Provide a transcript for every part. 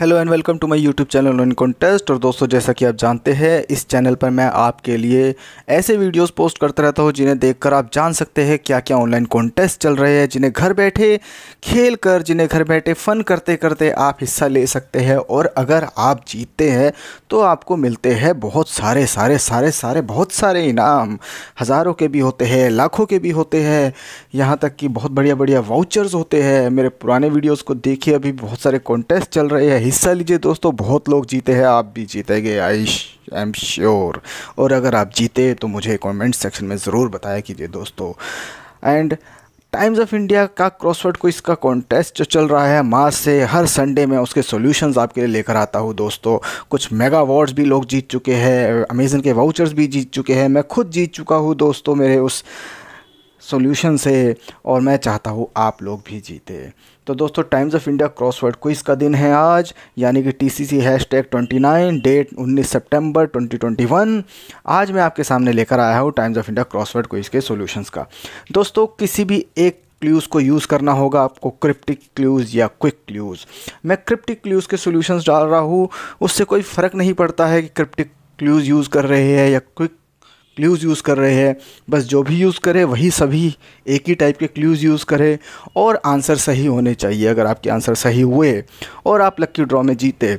hello and welcome to my YouTube channel on contest और दोस्तों जैसा कि आप जानते हैं इस चैनल पर मैं आपके लिए ऐसे वीडियोस पोस्ट करता रहता हूं जिन्हें देखकर आप जान सकते हैं क्या क्या ऑनलाइन कॉन्टेस्ट चल रहे हैं जिन्हें घर बैठे खेल कर जिन्हें घर बैठे फ़न करते करते आप हिस्सा ले सकते हैं और अगर आप जीतते हैं तो आपको मिलते हैं बहुत सारे सारे सारे सारे बहुत सारे इनाम हज़ारों के भी होते हैं लाखों के भी होते हैं यहाँ तक कि बहुत बढ़िया बढ़िया वाउचर्स होते हैं मेरे पुराने वीडियोज़ को देखिए अभी बहुत सारे कॉन्टेस्ट चल रहे हैं हिस्सा लीजिए दोस्तों बहुत लोग जीते हैं आप भी जीतेंगे आई आई एम श्योर और अगर आप जीते तो मुझे कमेंट सेक्शन में ज़रूर बताया कीजिए दोस्तों एंड टाइम्स ऑफ इंडिया का क्रॉसवर्ड को इसका कॉन्टेस्ट जो चल रहा है मार्च से हर संडे में उसके सॉल्यूशंस आपके लिए लेकर आता हूँ दोस्तों कुछ मेगा अवार्ड्स भी लोग जीत चुके हैं अमेजन के वाउचर्स भी जीत चुके हैं मैं खुद जीत चुका हूँ दोस्तों मेरे उस सॉल्यूशन से और मैं चाहता हूँ आप लोग भी जीते तो दोस्तों Times of India crossword quiz का दिन है आज यानी कि T C C hashtag twenty nine date उन्नीस सेप्टेम्बर ट्वेंटी ट्वेंटी वन आज मैं आपके सामने लेकर आया हूँ Times of India crossword quiz के सोल्यूशंस का दोस्तों किसी भी एक क्ल्यूज़ को यूज़ करना होगा आपको क्रिप्टिक क्ल्यूज़ या क्विक क्ल्यूज़ मैं क्रिप्टिक क्ल्यूज़ के सोल्यूशंस डाल रहा हूँ उससे कोई फ़र्क नहीं पड़ता है कि क्रिप्टिक क्ल्यूज़ यूज़ कर रहे हैं या क्विक क्ल्यूज़ यूज़ कर रहे हैं बस जो भी यूज़ करे वही सभी एक ही टाइप के क्ल्यूज़ यूज़ करे और आंसर सही होने चाहिए अगर आपके आंसर सही हुए और आप लक्की ड्रॉ में जीते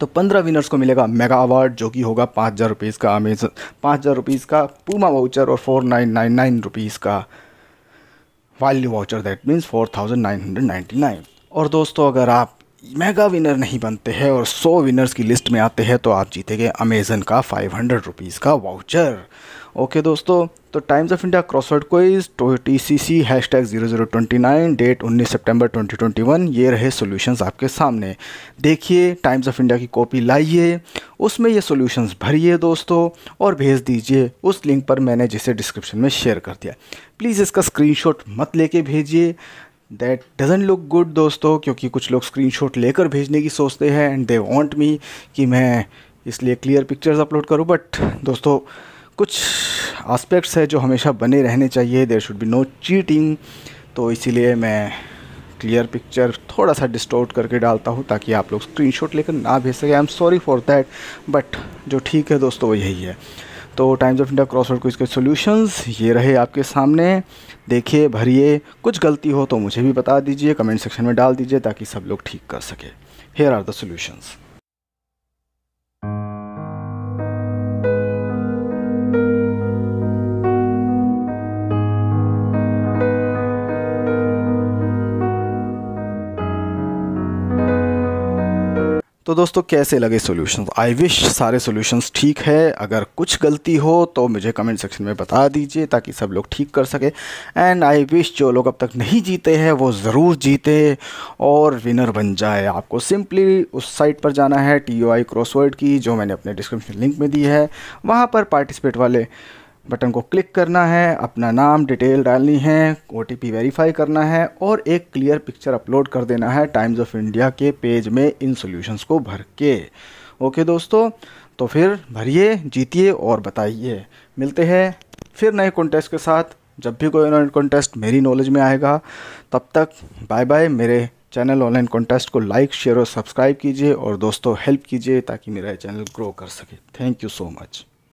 तो पंद्रह विनर्स को मिलेगा मेगा अवार्ड जो कि होगा पाँच हज़ार रुपीज़ का अमेजन पाँच हज़ार रुपीज़ का पूमा वाउचर और four nine nine nine rupees का wild voucher that means four thousand nine hundred ninety nine और दोस्तों अगर आप मेगा विनर नहीं बनते हैं और 100 विनर्स की लिस्ट में आते हैं तो आप जीतेंगे अमेज़न का फाइव हंड्रेड रुपीज़ का वाउचर ओके दोस्तों तो Times of India crossword quiz T C C hashtag zero zero twenty nine date उन्नीस सेप्टेम्बर ट्वेंटी ट्वेंटी वन ये रहे सोल्यूशन आपके सामने देखिए टाइम्स ऑफ इंडिया की कॉपी लाइए उसमें ये सॉल्यूशंस भरिए दोस्तों और भेज दीजिए उस लिंक पर मैंने जिसे डिस्क्रिप्शन में शेयर कर दिया प्लीज़ इसका स्क्रीनशॉट मत लेके भेजिए दैट डजेंट लुक गुड दोस्तों क्योंकि कुछ लोग स्क्रीनशॉट लेकर भेजने की सोचते हैं एंड दे वांट मी कि मैं इसलिए क्लियर पिक्चर्स अपलोड करूं बट दोस्तों कुछ आस्पेक्ट्स है जो हमेशा बने रहने चाहिए there should be no cheating तो इसीलिए मैं क्लियर पिक्चर थोड़ा सा डिस्टोर्ट करके डालता हूँ ताकि आप लोग स्क्रीनशॉट लेकर ना भेज सकें I am sorry for that but जो ठीक है दोस्तों वो यही है तो टाइम्स ऑफ इंडिया क्रॉसवर्ड को इसके सॉल्यूशंस ये रहे आपके सामने देखिए भरिए कुछ गलती हो तो मुझे भी बता दीजिए कमेंट सेक्शन में डाल दीजिए ताकि सब लोग ठीक कर सके हेयर आर द सोल्यूशंस तो दोस्तों कैसे लगे सॉल्यूशंस आई विश सारे सॉल्यूशंस ठीक है अगर कुछ गलती हो तो मुझे कमेंट सेक्शन में बता दीजिए ताकि सब लोग ठीक कर सके एंड आई विश जो लोग अब तक नहीं जीते हैं वो ज़रूर जीते और विनर बन जाए आपको सिंपली उस साइट पर जाना है टी ओ आई क्रॉसवर्ड की जो मैंने अपने डिस्क्रिप्शन लिंक में दी है वहाँ पर पार्टिसिपेट वाले बटन को क्लिक करना है अपना नाम डिटेल डालनी है ओ टी वेरीफाई करना है और एक क्लियर पिक्चर अपलोड कर देना है टाइम्स ऑफ इंडिया के पेज में इन सॉल्यूशंस को भर के ओके दोस्तों तो फिर भरिए जीतिए और बताइए मिलते हैं फिर नए कॉन्टेस्ट के साथ जब भी कोई ऑनलाइन कॉन्टेस्ट मेरी नॉलेज में आएगा तब तक बाय बाय मेरे चैनल ऑनलाइन कॉन्टेस्ट को लाइक शेयर और सब्सक्राइब कीजिए और दोस्तों हेल्प कीजिए ताकि मेरा चैनल ग्रो कर सके थैंक यू सो मच